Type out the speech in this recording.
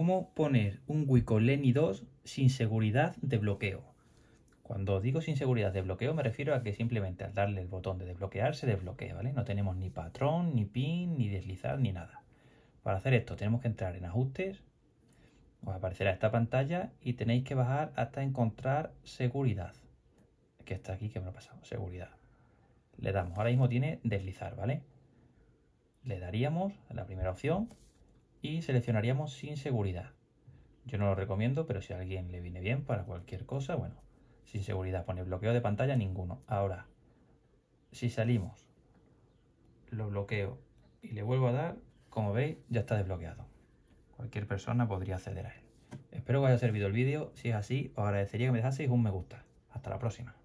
cómo poner un Wico lenny 2 sin seguridad de bloqueo. Cuando digo sin seguridad de bloqueo me refiero a que simplemente al darle el botón de desbloquear se desbloquea, ¿vale? No tenemos ni patrón, ni pin, ni deslizar, ni nada. Para hacer esto tenemos que entrar en ajustes, os aparecerá esta pantalla y tenéis que bajar hasta encontrar seguridad. Que está aquí, que me lo ha pasado, seguridad. Le damos, ahora mismo tiene deslizar, ¿vale? Le daríamos la primera opción, y seleccionaríamos sin seguridad. Yo no lo recomiendo, pero si a alguien le viene bien para cualquier cosa, bueno, sin seguridad pone bloqueo de pantalla ninguno. Ahora, si salimos, lo bloqueo y le vuelvo a dar, como veis, ya está desbloqueado. Cualquier persona podría acceder a él. Espero que os haya servido el vídeo. Si es así, os agradecería que me dejaseis un me gusta. Hasta la próxima.